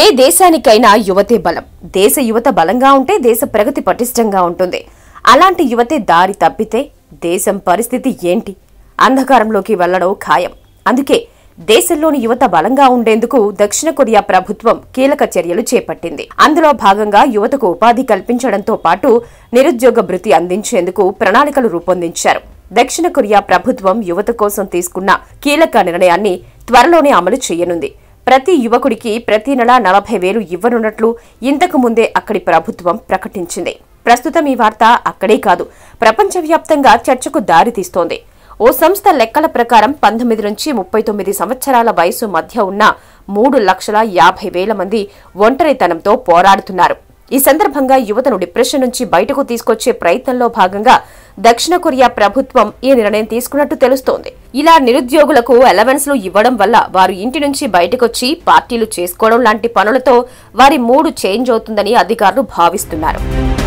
ఏ దేశానికైనా యువతే బలం దేశ యువత బలంగా ఉంటే దేశ ప్రగతి పటిష్టంగా ఉంటుంది అలాంటి యువతే దారి తప్పితే దేశం పరిస్థితి ఏంటి అంధకారంలోకి వెళ్లడం ఖాయం అందుకే దేశంలోని యువత బలంగా ఉండేందుకు దక్షిణ కొరియా ప్రభుత్వం కీలక చర్యలు చేపట్టింది అందులో భాగంగా యువతకు ఉపాధి కల్పించడంతో పాటు నిరుద్యోగ భృతి అందించేందుకు ప్రణాళికలు రూపొందించారు దక్షిణ కొరియా ప్రభుత్వం యువత కోసం తీసుకున్న కీలక నిర్ణయాన్ని త్వరలోనే అమలు చేయనుంది ప్రతి యువకుడికి ప్రతి నెల నలభై వేలు ఇవ్వనున్నట్లు ఇంతకు ముందే అక్కడి ప్రభుత్వం ప్రకటించింది ప్రస్తుతం ఈ వార్త అక్కడే కాదు ప్రపంచవ్యాప్తంగా చర్చకు దారితీస్తోంది ఓ సంస్థ లెక్కల ప్రకారం పంతొమ్మిది నుంచి ముప్పై తొమ్మిది సంవత్సరాల వయసు మధ్య ఉన్న మూడు లక్షల యాభై వేల మంది ఒంటరితనంతో పోరాడుతున్నారు ఈ సందర్భంగా యువతను డిప్రెషన్ నుంచి బయటకు తీసుకొచ్చే ప్రయత్నంలో భాగంగా దక్షిణ కొరియా ప్రభుత్వం ఈ నిర్ణయం తీసుకున్నట్టు తెలుస్తోంది ఇలా నిరుద్యోగులకు అలవెన్స్లు ఇవ్వడం వల్ల వారు ఇంటి నుంచి బయటకొచ్చి పార్టీలు చేసుకోవడం లాంటి పనులతో వారి మూడు చేంజ్ అవుతుందని అధికారులు భావిస్తున్నారు